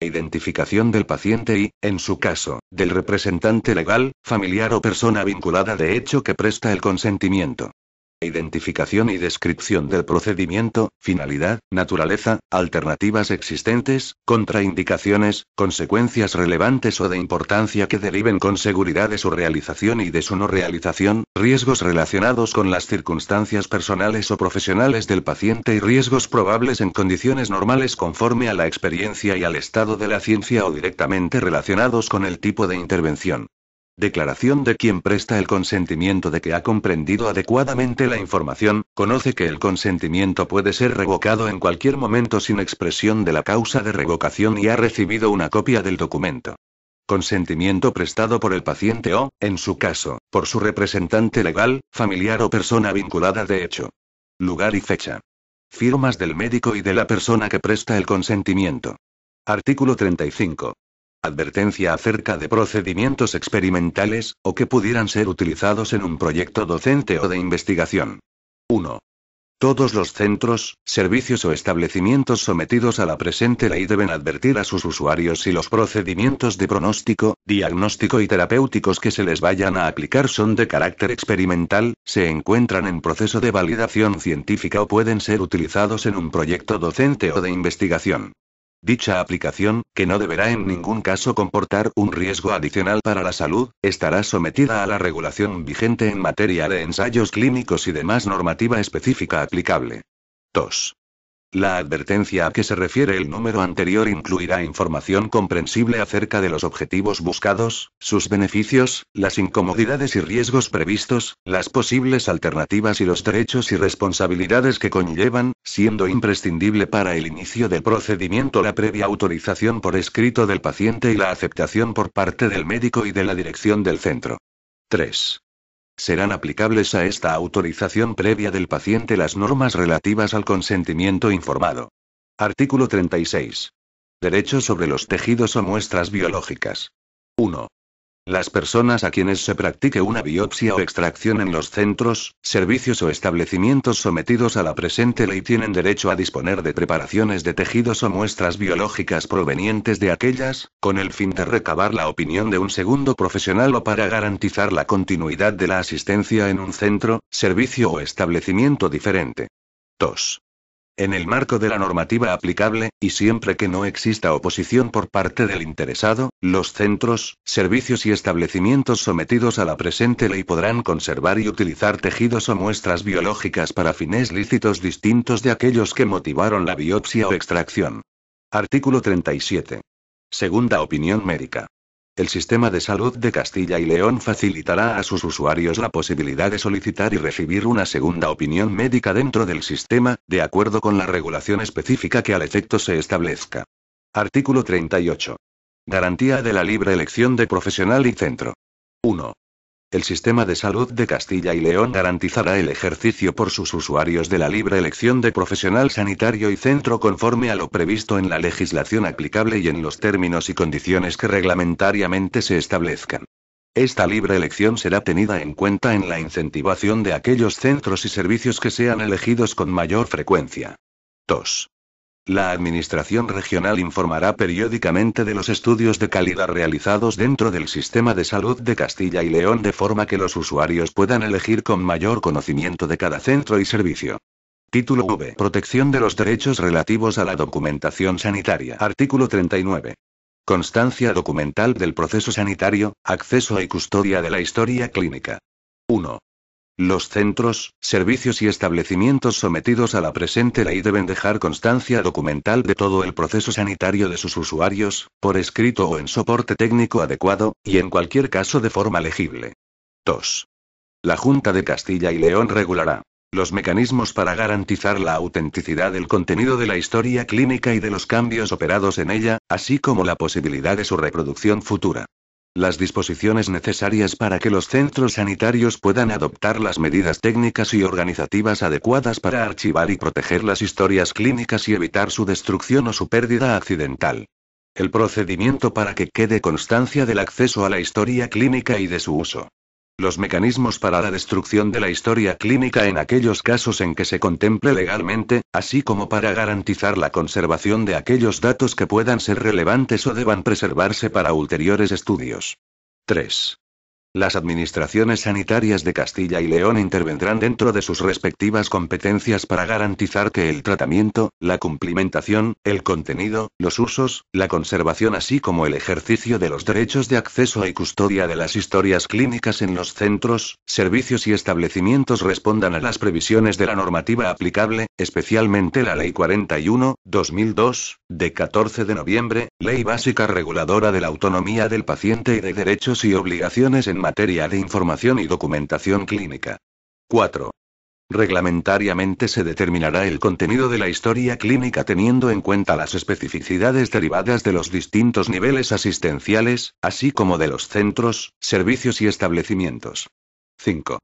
identificación del paciente y, en su caso, del representante legal, familiar o persona vinculada de hecho que presta el consentimiento. Identificación y descripción del procedimiento, finalidad, naturaleza, alternativas existentes, contraindicaciones, consecuencias relevantes o de importancia que deriven con seguridad de su realización y de su no realización, riesgos relacionados con las circunstancias personales o profesionales del paciente y riesgos probables en condiciones normales conforme a la experiencia y al estado de la ciencia o directamente relacionados con el tipo de intervención. Declaración de quien presta el consentimiento de que ha comprendido adecuadamente la información, conoce que el consentimiento puede ser revocado en cualquier momento sin expresión de la causa de revocación y ha recibido una copia del documento. Consentimiento prestado por el paciente o, en su caso, por su representante legal, familiar o persona vinculada de hecho. Lugar y fecha. Firmas del médico y de la persona que presta el consentimiento. Artículo 35 advertencia acerca de procedimientos experimentales, o que pudieran ser utilizados en un proyecto docente o de investigación. 1. Todos los centros, servicios o establecimientos sometidos a la presente ley deben advertir a sus usuarios si los procedimientos de pronóstico, diagnóstico y terapéuticos que se les vayan a aplicar son de carácter experimental, se encuentran en proceso de validación científica o pueden ser utilizados en un proyecto docente o de investigación. Dicha aplicación, que no deberá en ningún caso comportar un riesgo adicional para la salud, estará sometida a la regulación vigente en materia de ensayos clínicos y demás normativa específica aplicable. 2. La advertencia a que se refiere el número anterior incluirá información comprensible acerca de los objetivos buscados, sus beneficios, las incomodidades y riesgos previstos, las posibles alternativas y los derechos y responsabilidades que conllevan, siendo imprescindible para el inicio del procedimiento la previa autorización por escrito del paciente y la aceptación por parte del médico y de la dirección del centro. 3. Serán aplicables a esta autorización previa del paciente las normas relativas al consentimiento informado. Artículo 36. Derechos sobre los tejidos o muestras biológicas. 1. Las personas a quienes se practique una biopsia o extracción en los centros, servicios o establecimientos sometidos a la presente ley tienen derecho a disponer de preparaciones de tejidos o muestras biológicas provenientes de aquellas, con el fin de recabar la opinión de un segundo profesional o para garantizar la continuidad de la asistencia en un centro, servicio o establecimiento diferente. 2 en el marco de la normativa aplicable, y siempre que no exista oposición por parte del interesado, los centros, servicios y establecimientos sometidos a la presente ley podrán conservar y utilizar tejidos o muestras biológicas para fines lícitos distintos de aquellos que motivaron la biopsia o extracción. Artículo 37. Segunda opinión médica. El sistema de salud de Castilla y León facilitará a sus usuarios la posibilidad de solicitar y recibir una segunda opinión médica dentro del sistema, de acuerdo con la regulación específica que al efecto se establezca. Artículo 38. Garantía de la libre elección de profesional y centro. 1. El sistema de salud de Castilla y León garantizará el ejercicio por sus usuarios de la libre elección de profesional sanitario y centro conforme a lo previsto en la legislación aplicable y en los términos y condiciones que reglamentariamente se establezcan. Esta libre elección será tenida en cuenta en la incentivación de aquellos centros y servicios que sean elegidos con mayor frecuencia. 2. La Administración Regional informará periódicamente de los estudios de calidad realizados dentro del sistema de salud de Castilla y León de forma que los usuarios puedan elegir con mayor conocimiento de cada centro y servicio. Título V. Protección de los derechos relativos a la documentación sanitaria. Artículo 39. Constancia documental del proceso sanitario, acceso y custodia de la historia clínica. 1. Los centros, servicios y establecimientos sometidos a la presente ley deben dejar constancia documental de todo el proceso sanitario de sus usuarios, por escrito o en soporte técnico adecuado, y en cualquier caso de forma legible. 2. La Junta de Castilla y León regulará los mecanismos para garantizar la autenticidad del contenido de la historia clínica y de los cambios operados en ella, así como la posibilidad de su reproducción futura las disposiciones necesarias para que los centros sanitarios puedan adoptar las medidas técnicas y organizativas adecuadas para archivar y proteger las historias clínicas y evitar su destrucción o su pérdida accidental. El procedimiento para que quede constancia del acceso a la historia clínica y de su uso. Los mecanismos para la destrucción de la historia clínica en aquellos casos en que se contemple legalmente, así como para garantizar la conservación de aquellos datos que puedan ser relevantes o deban preservarse para ulteriores estudios. 3. Las administraciones sanitarias de Castilla y León intervendrán dentro de sus respectivas competencias para garantizar que el tratamiento, la cumplimentación, el contenido, los usos, la conservación así como el ejercicio de los derechos de acceso y custodia de las historias clínicas en los centros, servicios y establecimientos respondan a las previsiones de la normativa aplicable, especialmente la Ley 41-2002, de 14 de noviembre, Ley Básica Reguladora de la Autonomía del Paciente y de Derechos y Obligaciones en materia de información y documentación clínica. 4. Reglamentariamente se determinará el contenido de la historia clínica teniendo en cuenta las especificidades derivadas de los distintos niveles asistenciales, así como de los centros, servicios y establecimientos. 5.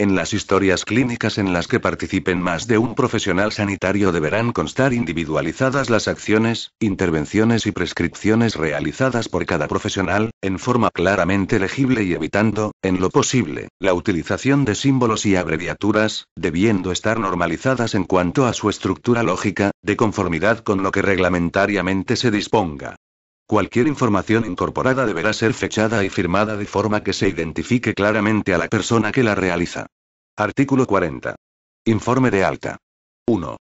En las historias clínicas en las que participen más de un profesional sanitario deberán constar individualizadas las acciones, intervenciones y prescripciones realizadas por cada profesional, en forma claramente legible y evitando, en lo posible, la utilización de símbolos y abreviaturas, debiendo estar normalizadas en cuanto a su estructura lógica, de conformidad con lo que reglamentariamente se disponga. Cualquier información incorporada deberá ser fechada y firmada de forma que se identifique claramente a la persona que la realiza. Artículo 40. Informe de alta. 1.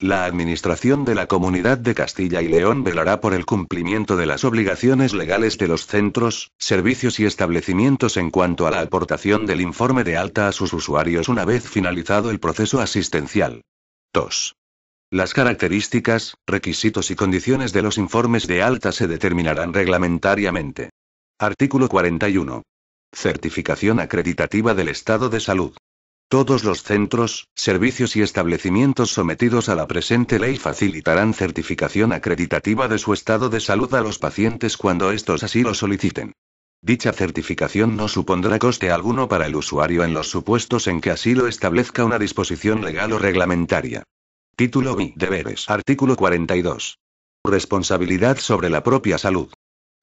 La Administración de la Comunidad de Castilla y León velará por el cumplimiento de las obligaciones legales de los centros, servicios y establecimientos en cuanto a la aportación del informe de alta a sus usuarios una vez finalizado el proceso asistencial. 2. Las características, requisitos y condiciones de los informes de alta se determinarán reglamentariamente. Artículo 41. Certificación acreditativa del estado de salud. Todos los centros, servicios y establecimientos sometidos a la presente ley facilitarán certificación acreditativa de su estado de salud a los pacientes cuando estos así lo soliciten. Dicha certificación no supondrá coste alguno para el usuario en los supuestos en que así lo establezca una disposición legal o reglamentaria. Título B. Deberes. Artículo 42. Responsabilidad sobre la propia salud.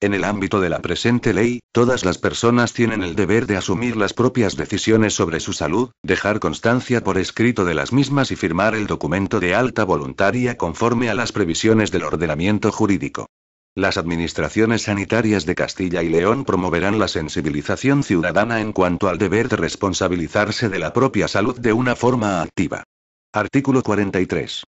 En el ámbito de la presente ley, todas las personas tienen el deber de asumir las propias decisiones sobre su salud, dejar constancia por escrito de las mismas y firmar el documento de alta voluntaria conforme a las previsiones del ordenamiento jurídico. Las administraciones sanitarias de Castilla y León promoverán la sensibilización ciudadana en cuanto al deber de responsabilizarse de la propia salud de una forma activa. Artículo 43.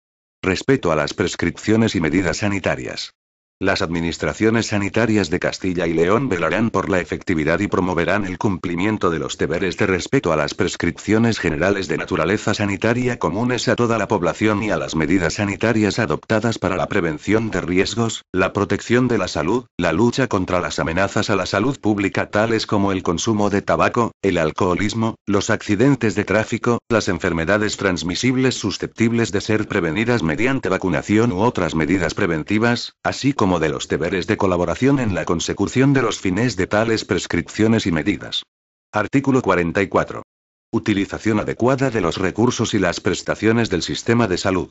Respeto a las prescripciones y medidas sanitarias. Las administraciones sanitarias de Castilla y León velarán por la efectividad y promoverán el cumplimiento de los deberes de respeto a las prescripciones generales de naturaleza sanitaria comunes a toda la población y a las medidas sanitarias adoptadas para la prevención de riesgos, la protección de la salud, la lucha contra las amenazas a la salud pública tales como el consumo de tabaco, el alcoholismo, los accidentes de tráfico, las enfermedades transmisibles susceptibles de ser prevenidas mediante vacunación u otras medidas preventivas, así como de los deberes de colaboración en la consecución de los fines de tales prescripciones y medidas. Artículo 44. Utilización adecuada de los recursos y las prestaciones del sistema de salud.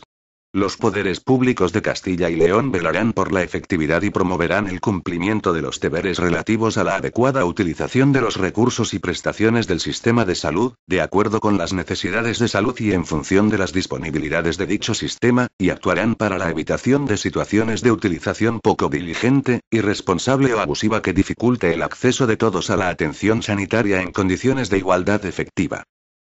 Los poderes públicos de Castilla y León velarán por la efectividad y promoverán el cumplimiento de los deberes relativos a la adecuada utilización de los recursos y prestaciones del sistema de salud, de acuerdo con las necesidades de salud y en función de las disponibilidades de dicho sistema, y actuarán para la evitación de situaciones de utilización poco diligente, irresponsable o abusiva que dificulte el acceso de todos a la atención sanitaria en condiciones de igualdad efectiva.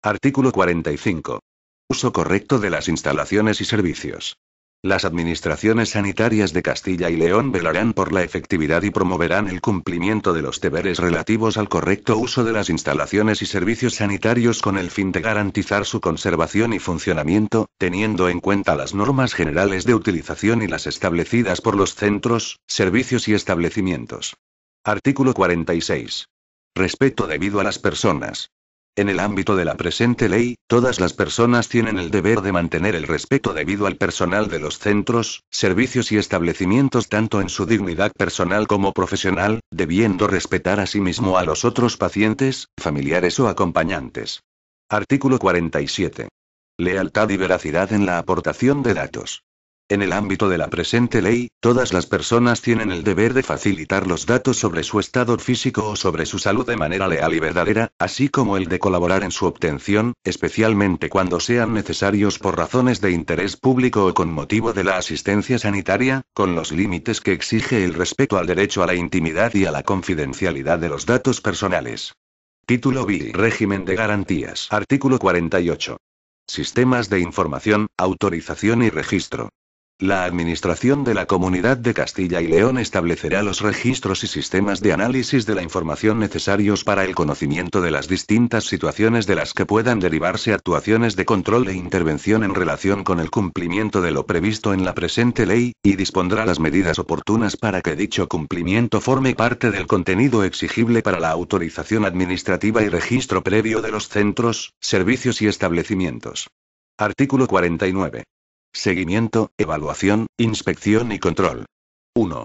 Artículo 45 uso correcto de las instalaciones y servicios. Las administraciones sanitarias de Castilla y León velarán por la efectividad y promoverán el cumplimiento de los deberes relativos al correcto uso de las instalaciones y servicios sanitarios con el fin de garantizar su conservación y funcionamiento, teniendo en cuenta las normas generales de utilización y las establecidas por los centros, servicios y establecimientos. Artículo 46. Respeto debido a las personas. En el ámbito de la presente ley, todas las personas tienen el deber de mantener el respeto debido al personal de los centros, servicios y establecimientos tanto en su dignidad personal como profesional, debiendo respetar a sí mismo a los otros pacientes, familiares o acompañantes. Artículo 47. Lealtad y veracidad en la aportación de datos. En el ámbito de la presente ley, todas las personas tienen el deber de facilitar los datos sobre su estado físico o sobre su salud de manera leal y verdadera, así como el de colaborar en su obtención, especialmente cuando sean necesarios por razones de interés público o con motivo de la asistencia sanitaria, con los límites que exige el respeto al derecho a la intimidad y a la confidencialidad de los datos personales. Título B. Régimen de garantías. Artículo 48. Sistemas de información, autorización y registro. La Administración de la Comunidad de Castilla y León establecerá los registros y sistemas de análisis de la información necesarios para el conocimiento de las distintas situaciones de las que puedan derivarse actuaciones de control e intervención en relación con el cumplimiento de lo previsto en la presente ley, y dispondrá las medidas oportunas para que dicho cumplimiento forme parte del contenido exigible para la autorización administrativa y registro previo de los centros, servicios y establecimientos. Artículo 49. Seguimiento, evaluación, inspección y control. 1.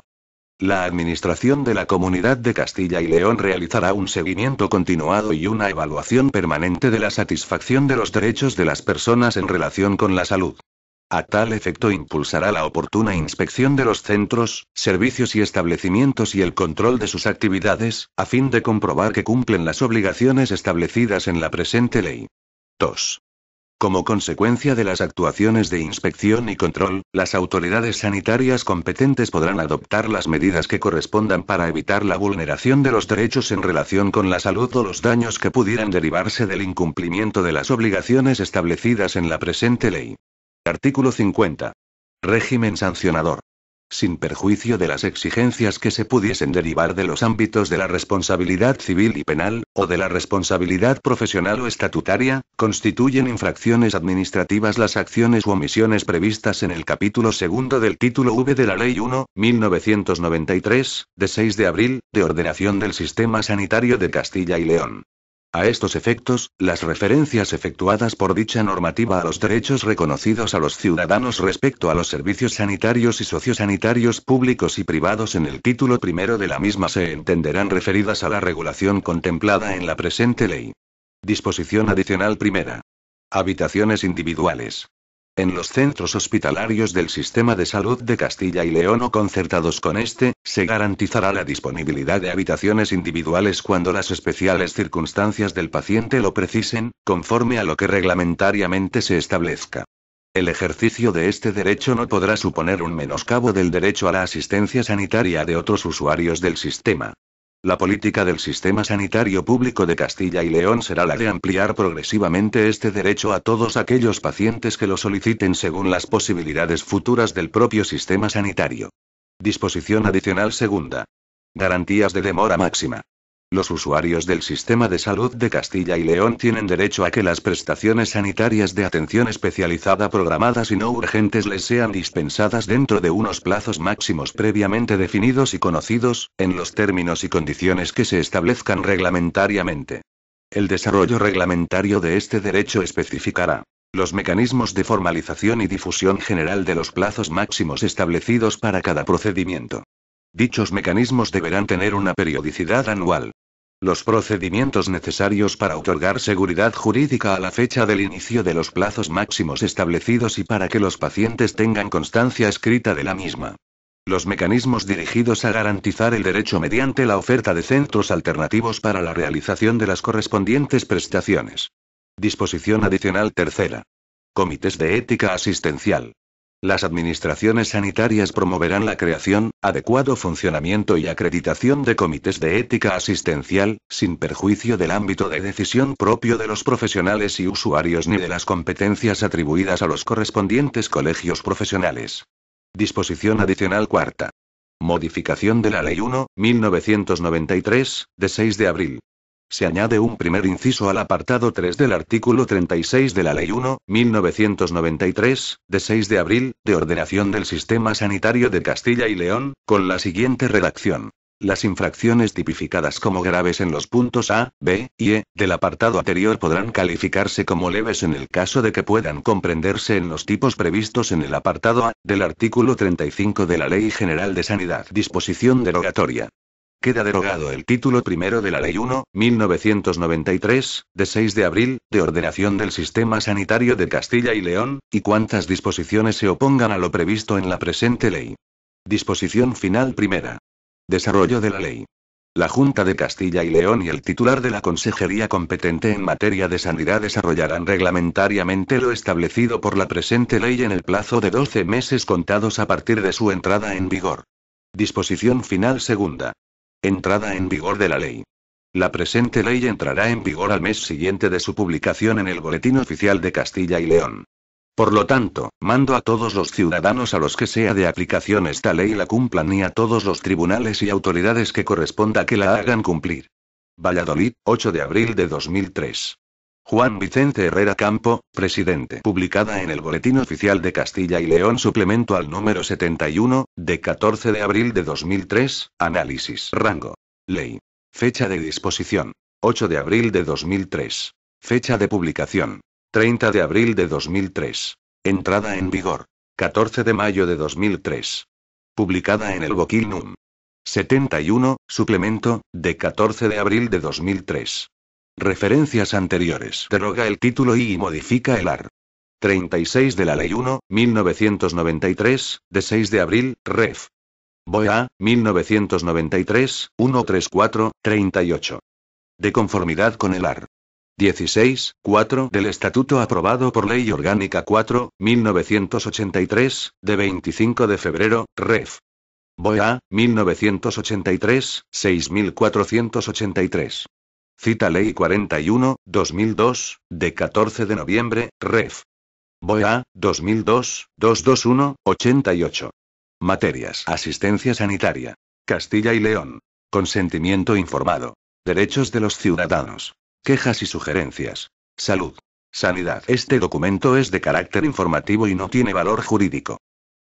La Administración de la Comunidad de Castilla y León realizará un seguimiento continuado y una evaluación permanente de la satisfacción de los derechos de las personas en relación con la salud. A tal efecto impulsará la oportuna inspección de los centros, servicios y establecimientos y el control de sus actividades, a fin de comprobar que cumplen las obligaciones establecidas en la presente ley. 2. Como consecuencia de las actuaciones de inspección y control, las autoridades sanitarias competentes podrán adoptar las medidas que correspondan para evitar la vulneración de los derechos en relación con la salud o los daños que pudieran derivarse del incumplimiento de las obligaciones establecidas en la presente ley. Artículo 50. Régimen sancionador sin perjuicio de las exigencias que se pudiesen derivar de los ámbitos de la responsabilidad civil y penal, o de la responsabilidad profesional o estatutaria, constituyen infracciones administrativas las acciones u omisiones previstas en el capítulo segundo del título V de la Ley 1, 1993, de 6 de abril, de ordenación del sistema sanitario de Castilla y León. A estos efectos, las referencias efectuadas por dicha normativa a los derechos reconocidos a los ciudadanos respecto a los servicios sanitarios y sociosanitarios públicos y privados en el título primero de la misma se entenderán referidas a la regulación contemplada en la presente ley. Disposición adicional primera. Habitaciones individuales. En los centros hospitalarios del sistema de salud de Castilla y León o concertados con este, se garantizará la disponibilidad de habitaciones individuales cuando las especiales circunstancias del paciente lo precisen, conforme a lo que reglamentariamente se establezca. El ejercicio de este derecho no podrá suponer un menoscabo del derecho a la asistencia sanitaria de otros usuarios del sistema. La política del sistema sanitario público de Castilla y León será la de ampliar progresivamente este derecho a todos aquellos pacientes que lo soliciten según las posibilidades futuras del propio sistema sanitario. Disposición adicional segunda. Garantías de demora máxima. Los usuarios del sistema de salud de Castilla y León tienen derecho a que las prestaciones sanitarias de atención especializada programadas y no urgentes les sean dispensadas dentro de unos plazos máximos previamente definidos y conocidos, en los términos y condiciones que se establezcan reglamentariamente. El desarrollo reglamentario de este derecho especificará los mecanismos de formalización y difusión general de los plazos máximos establecidos para cada procedimiento Dichos mecanismos deberán tener una periodicidad anual. Los procedimientos necesarios para otorgar seguridad jurídica a la fecha del inicio de los plazos máximos establecidos y para que los pacientes tengan constancia escrita de la misma. Los mecanismos dirigidos a garantizar el derecho mediante la oferta de centros alternativos para la realización de las correspondientes prestaciones. Disposición adicional tercera. Comités de ética asistencial. Las administraciones sanitarias promoverán la creación, adecuado funcionamiento y acreditación de comités de ética asistencial, sin perjuicio del ámbito de decisión propio de los profesionales y usuarios ni de las competencias atribuidas a los correspondientes colegios profesionales. Disposición adicional cuarta. Modificación de la Ley 1, 1993, de 6 de abril se añade un primer inciso al apartado 3 del artículo 36 de la Ley 1, 1993, de 6 de abril, de ordenación del sistema sanitario de Castilla y León, con la siguiente redacción. Las infracciones tipificadas como graves en los puntos A, B y E del apartado anterior podrán calificarse como leves en el caso de que puedan comprenderse en los tipos previstos en el apartado A del artículo 35 de la Ley General de Sanidad, disposición derogatoria. Queda derogado el título primero de la Ley 1, 1993, de 6 de abril, de ordenación del sistema sanitario de Castilla y León, y cuantas disposiciones se opongan a lo previsto en la presente ley. Disposición final primera. Desarrollo de la ley. La Junta de Castilla y León y el titular de la consejería competente en materia de sanidad desarrollarán reglamentariamente lo establecido por la presente ley en el plazo de 12 meses contados a partir de su entrada en vigor. Disposición final segunda. Entrada en vigor de la ley. La presente ley entrará en vigor al mes siguiente de su publicación en el Boletín Oficial de Castilla y León. Por lo tanto, mando a todos los ciudadanos a los que sea de aplicación esta ley la cumplan y a todos los tribunales y autoridades que corresponda que la hagan cumplir. Valladolid, 8 de abril de 2003. Juan Vicente Herrera Campo, presidente. Publicada en el Boletín Oficial de Castilla y León, suplemento al número 71, de 14 de abril de 2003. Análisis. Rango. Ley. Fecha de disposición. 8 de abril de 2003. Fecha de publicación. 30 de abril de 2003. Entrada en vigor. 14 de mayo de 2003. Publicada en el Boquilnum. 71, suplemento, de 14 de abril de 2003. Referencias anteriores. Deroga el título y modifica el AR. 36 de la Ley 1, 1993, de 6 de abril, Ref. A, 1993, 134, 38. De conformidad con el AR. 16, 4 del Estatuto aprobado por Ley Orgánica 4, 1983, de 25 de febrero, Ref. A, 1983, 6483. Cita Ley 41, 2002, de 14 de noviembre, Ref. BOEA, 2002, 221, 88. Materias. Asistencia sanitaria. Castilla y León. Consentimiento informado. Derechos de los ciudadanos. Quejas y sugerencias. Salud. Sanidad. Este documento es de carácter informativo y no tiene valor jurídico.